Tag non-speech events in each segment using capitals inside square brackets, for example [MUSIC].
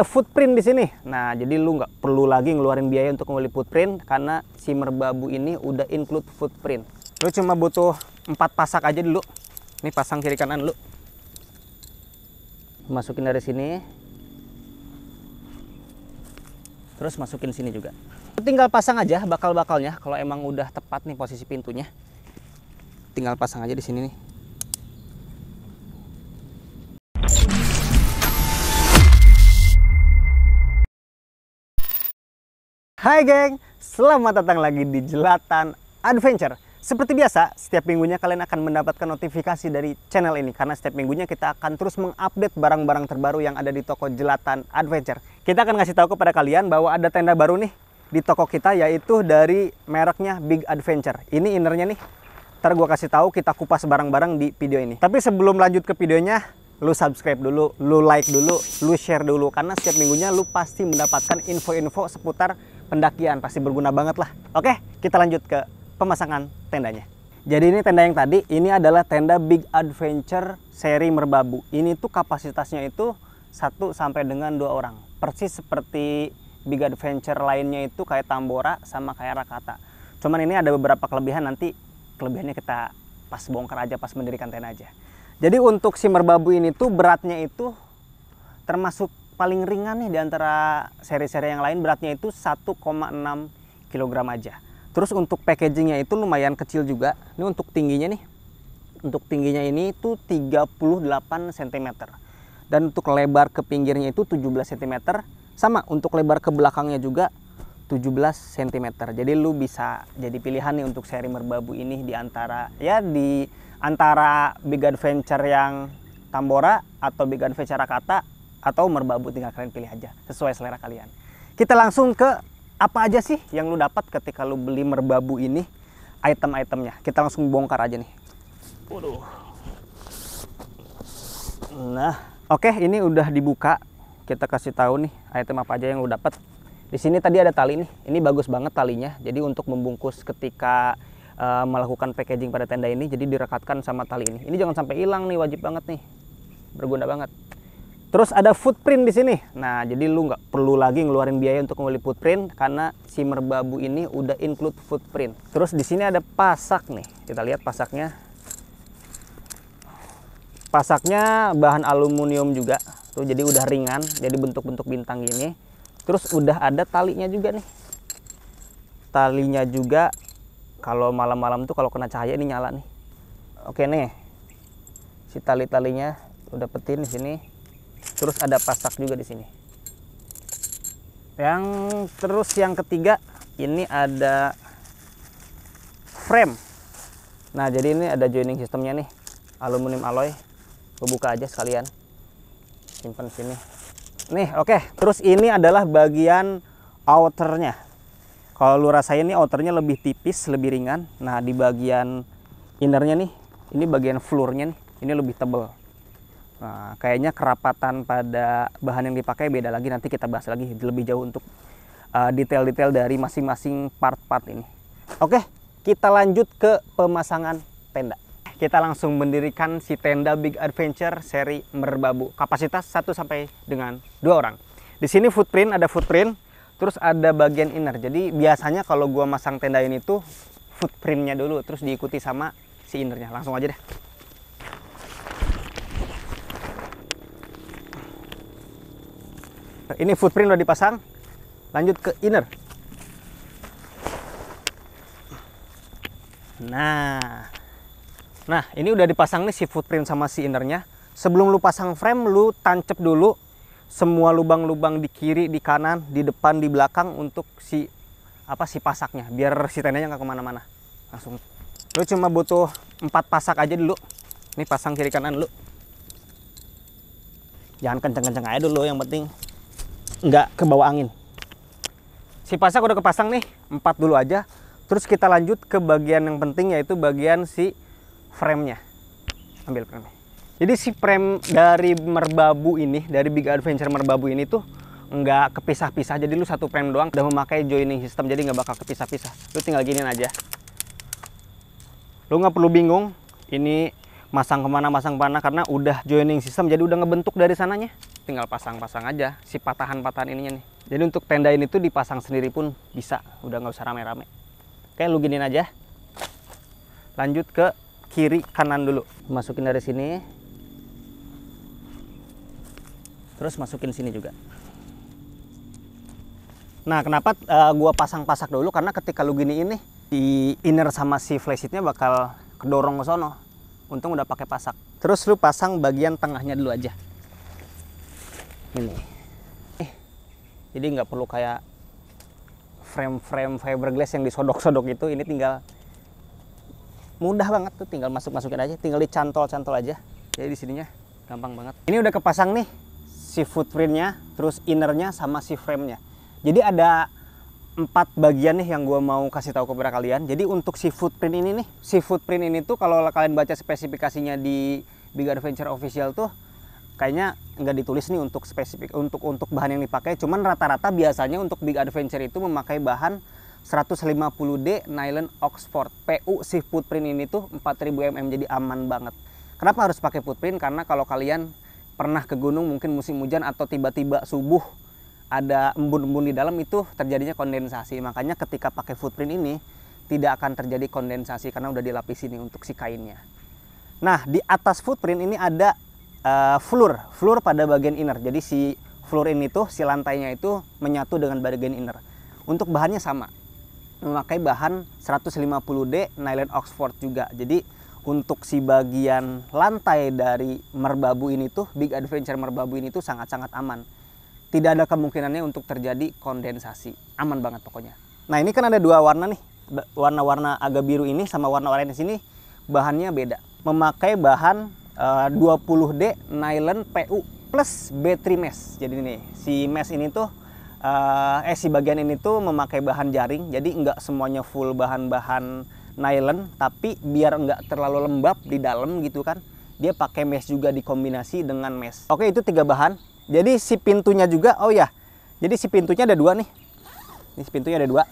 footprint di sini. Nah, jadi lu nggak perlu lagi ngeluarin biaya untuk membeli footprint karena si merbabu ini udah include footprint. Lu cuma butuh empat pasak aja dulu. Ini pasang kiri kanan lu, Masukin dari sini. Terus masukin sini juga. Tinggal pasang aja bakal-bakalnya kalau emang udah tepat nih posisi pintunya. Tinggal pasang aja di sini nih. Hai geng, selamat datang lagi di Jelatan Adventure. Seperti biasa, setiap minggunya kalian akan mendapatkan notifikasi dari channel ini karena setiap minggunya kita akan terus mengupdate barang-barang terbaru yang ada di toko Jelatan Adventure. Kita akan ngasih tahu kepada kalian bahwa ada tenda baru nih di toko kita yaitu dari mereknya Big Adventure. Ini innernya nih. Ntar gue kasih tahu kita kupas barang-barang di video ini. Tapi sebelum lanjut ke videonya, lu subscribe dulu, lu like dulu, lu share dulu karena setiap minggunya lu pasti mendapatkan info-info seputar pendakian pasti berguna banget lah. Oke, kita lanjut ke pemasangan tendanya. Jadi ini tenda yang tadi, ini adalah tenda Big Adventure seri Merbabu. Ini tuh kapasitasnya itu 1 sampai dengan dua orang. Persis seperti Big Adventure lainnya itu kayak Tambora sama kayak Rakata. Cuman ini ada beberapa kelebihan nanti kelebihannya kita pas bongkar aja, pas mendirikan tenda aja. Jadi untuk si merbabu ini tuh beratnya itu termasuk paling ringan nih di antara seri-seri yang lain beratnya itu 1,6 kg aja. Terus untuk packagingnya itu lumayan kecil juga. Ini untuk tingginya nih. Untuk tingginya ini itu 38 cm. Dan untuk lebar ke pinggirnya itu 17 cm. Sama untuk lebar ke belakangnya juga 17 cm. Jadi lu bisa jadi pilihan nih untuk seri merbabu ini di antara ya di antara big adventure yang Tambora atau big adventure kata atau merbabu tinggal kalian pilih aja sesuai selera kalian. Kita langsung ke apa aja sih yang lu dapat ketika lu beli merbabu ini item-itemnya. Kita langsung bongkar aja nih. Waduh. Nah, oke okay, ini udah dibuka. Kita kasih tahu nih item apa aja yang lu dapat. Di sini tadi ada tali nih. Ini bagus banget talinya. Jadi untuk membungkus ketika uh, melakukan packaging pada tenda ini jadi direkatkan sama tali ini. Ini jangan sampai hilang nih, wajib banget nih. Berguna banget. Terus ada footprint di sini. Nah, jadi lu nggak perlu lagi ngeluarin biaya untuk membeli footprint karena si merbabu ini udah include footprint. Terus di sini ada pasak nih. Kita lihat pasaknya. Pasaknya bahan aluminium juga. Tuh jadi udah ringan, jadi bentuk-bentuk bintang gini. Terus udah ada talinya juga nih. Talinya juga kalau malam-malam tuh kalau kena cahaya ini nyala nih. Oke nih. Si tali-talinya udah petin di sini terus ada pasak juga di sini yang terus yang ketiga ini ada frame nah jadi ini ada joining sistemnya nih aluminium alloy buka aja sekalian simpan sini nih oke okay. terus ini adalah bagian outernya kalau lu rasain ini outernya lebih tipis lebih ringan nah di bagian innernya nih ini bagian floornya nih ini lebih tebal Nah, kayaknya kerapatan pada bahan yang dipakai beda lagi nanti kita bahas lagi lebih jauh untuk eh, detail-detail uh, dari masing-masing part-part ini. Oke, kita lanjut ke pemasangan tenda. Kita langsung mendirikan si tenda Big Adventure seri Merbabu. Kapasitas 1 sampai dengan dua orang. Di sini footprint ada footprint, terus ada bagian inner. Jadi biasanya kalau gua masang tenda ini tuh footprintnya dulu terus diikuti sama si innernya. Langsung aja deh. ini footprint udah dipasang lanjut ke inner nah nah ini udah dipasang nih si footprint sama si innernya sebelum lu pasang frame lu tancep dulu semua lubang-lubang di kiri di kanan di depan di belakang untuk si apa si pasaknya biar si tendanya nggak kemana-mana langsung lu cuma butuh empat pasak aja dulu ini pasang kiri kanan lu. jangan kenceng-kenceng aja dulu yang penting nggak ke bawah angin. Si pasak udah kepasang nih, empat dulu aja. Terus kita lanjut ke bagian yang penting yaitu bagian si frame-nya. Ambil frame. Jadi si frame dari merbabu ini, dari Big Adventure merbabu ini tuh nggak kepisah-pisah. Jadi lu satu frame doang udah memakai joining system, jadi nggak bakal kepisah-pisah. Lu tinggal giniin aja. Lu nggak perlu bingung, ini masang kemana masang mana? karena udah joining sistem jadi udah ngebentuk dari sananya tinggal pasang-pasang aja si patahan-patahan ininya nih jadi untuk tenda ini tuh dipasang sendiri pun bisa udah nggak usah rame-rame oke lu giniin aja lanjut ke kiri kanan dulu masukin dari sini terus masukin sini juga nah kenapa uh, gua pasang-pasak dulu karena ketika lu gini ini di inner sama si flashitnya bakal kedorong ke sono untung udah pakai pasak terus lu pasang bagian tengahnya dulu aja ini eh, jadi nggak perlu kayak frame-frame fiberglass yang disodok-sodok itu ini tinggal mudah banget tuh tinggal masuk-masukin aja tinggal dicantol-cantol aja jadi di sininya gampang banget ini udah kepasang nih si footprintnya terus innernya sama si framenya jadi ada empat bagian nih yang gue mau kasih tahu kepada kalian. Jadi untuk si footprint ini nih, si footprint ini tuh kalau kalian baca spesifikasinya di Big Adventure Official tuh kayaknya nggak ditulis nih untuk spesifik untuk untuk bahan yang dipakai. Cuman rata-rata biasanya untuk Big Adventure itu memakai bahan 150D nylon Oxford. PU si footprint ini tuh 4000 mm jadi aman banget. Kenapa harus pakai footprint? Karena kalau kalian pernah ke gunung mungkin musim hujan atau tiba-tiba subuh ada embun-embun di dalam itu terjadinya kondensasi. Makanya ketika pakai footprint ini tidak akan terjadi kondensasi karena udah dilapisi ini untuk si kainnya. Nah, di atas footprint ini ada uh, eh, floor, floor pada bagian inner. Jadi si floor ini tuh si lantainya itu menyatu dengan bagian inner. Untuk bahannya sama. Memakai bahan 150D nylon Oxford juga. Jadi untuk si bagian lantai dari merbabu ini tuh Big Adventure merbabu ini tuh sangat-sangat aman tidak ada kemungkinannya untuk terjadi kondensasi aman banget pokoknya nah ini kan ada dua warna nih warna-warna agak biru ini sama warna oranye sini bahannya beda memakai bahan eh, uh, 20D nylon PU plus b mesh jadi nih si mesh ini tuh uh, eh si bagian ini tuh memakai bahan jaring jadi nggak semuanya full bahan-bahan nylon tapi biar nggak terlalu lembab di dalam gitu kan dia pakai mesh juga dikombinasi dengan mesh oke itu tiga bahan jadi si pintunya juga oh ya jadi si pintunya ada dua nih ini si pintunya ada dua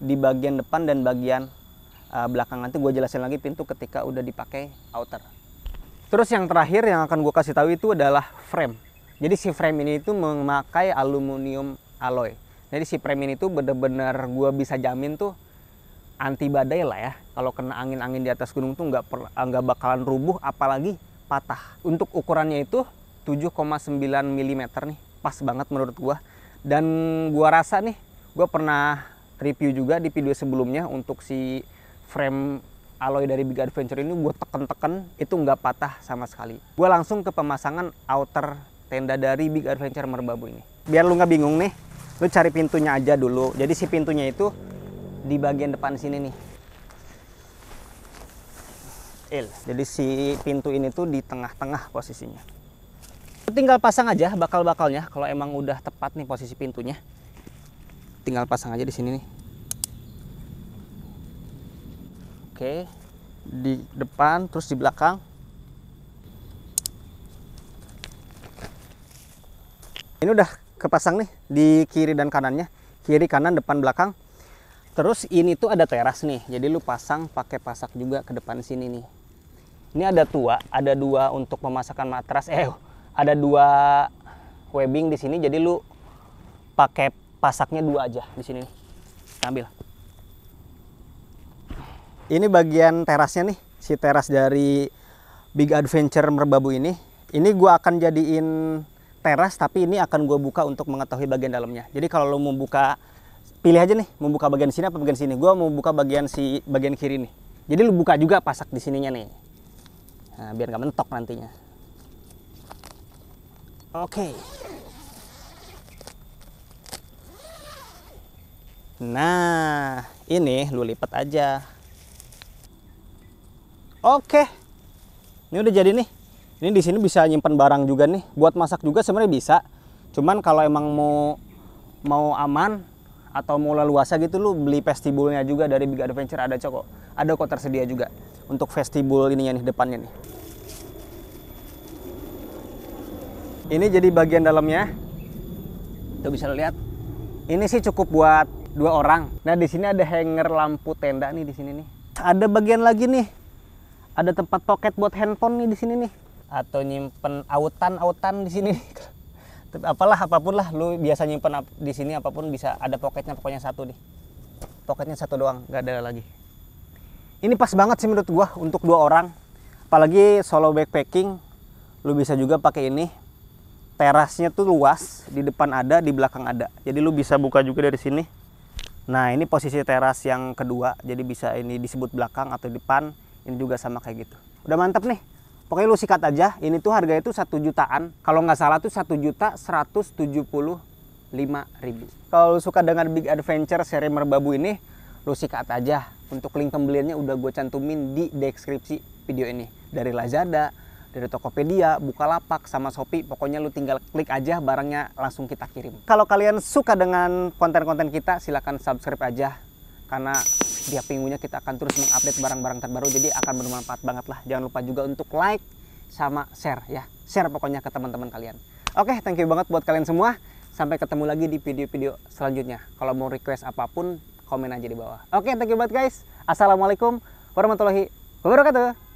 di bagian depan dan bagian uh, nanti nanti gue jelasin lagi pintu ketika udah dipakai outer terus yang terakhir yang akan gue kasih tahu itu adalah frame jadi si frame ini itu memakai aluminium alloy jadi si frame ini itu bener-bener gue bisa jamin tuh anti badai lah ya kalau kena angin-angin di atas gunung tuh nggak nggak bakalan rubuh apalagi patah untuk ukurannya itu 7,9 mm nih pas banget menurut gua dan gua rasa nih gua pernah review juga di video sebelumnya untuk si frame alloy dari Big Adventure ini gua teken-teken itu nggak patah sama sekali. gua langsung ke pemasangan outer tenda dari Big Adventure Merbabu ini. Biar lu nggak bingung nih, lu cari pintunya aja dulu. Jadi si pintunya itu di bagian depan sini nih. Il. Jadi si pintu ini tuh di tengah-tengah posisinya tinggal pasang aja bakal-bakalnya kalau emang udah tepat nih posisi pintunya tinggal pasang aja di sini nih oke di depan terus di belakang ini udah kepasang nih di kiri dan kanannya kiri kanan depan belakang terus ini tuh ada teras nih jadi lu pasang pakai pasak juga ke depan sini nih ini ada tua ada dua untuk pemasakan matras eh ada dua webbing di sini jadi lu pakai pasaknya dua aja di sini nih. ambil ini bagian terasnya nih si teras dari Big Adventure Merbabu ini ini gua akan jadiin teras tapi ini akan gue buka untuk mengetahui bagian dalamnya jadi kalau lu mau buka pilih aja nih mau buka bagian sini apa bagian sini Gua mau buka bagian si bagian kiri nih jadi lu buka juga pasak di sininya nih nah, biar nggak mentok nantinya Oke. Nah, ini lu lipat aja. Oke. Ini udah jadi nih. Ini di sini bisa nyimpan barang juga nih. Buat masak juga sebenarnya bisa. Cuman kalau emang mau mau aman atau mau leluasa gitu lu beli vestibulnya juga dari Big Adventure ada kok. Ada kok tersedia juga untuk vestibul ininya nih depannya nih. ini jadi bagian dalamnya tuh bisa lihat ini sih cukup buat dua orang nah di sini ada hanger lampu tenda nih di sini nih ada bagian lagi nih ada tempat pocket buat handphone nih di sini nih atau nyimpen autan autan di sini [LAUGHS] apalah apapun lah lu biasa nyimpen di sini apapun bisa ada pocketnya pokoknya satu nih pocketnya satu doang nggak ada lagi ini pas banget sih menurut gua untuk dua orang apalagi solo backpacking lu bisa juga pakai ini terasnya tuh luas di depan ada di belakang ada jadi lu bisa buka juga dari sini nah ini posisi teras yang kedua jadi bisa ini disebut belakang atau depan ini juga sama kayak gitu udah mantep nih pokoknya lu sikat aja ini tuh harganya tuh satu jutaan kalau nggak salah tuh satu juta seratus tujuh puluh lima ribu kalau suka dengan Big Adventure seri merbabu ini lu sikat aja untuk link pembeliannya udah gue cantumin di deskripsi video ini dari Lazada, dari Tokopedia, Bukalapak, sama Shopee. Pokoknya lu tinggal klik aja barangnya langsung kita kirim. Kalau kalian suka dengan konten-konten kita, silahkan subscribe aja. Karena dia minggunya kita akan terus mengupdate barang-barang terbaru. Jadi akan bermanfaat banget lah. Jangan lupa juga untuk like sama share ya. Share pokoknya ke teman-teman kalian. Oke, thank you banget buat kalian semua. Sampai ketemu lagi di video-video selanjutnya. Kalau mau request apapun, komen aja di bawah. Oke, thank you banget guys. Assalamualaikum warahmatullahi wabarakatuh.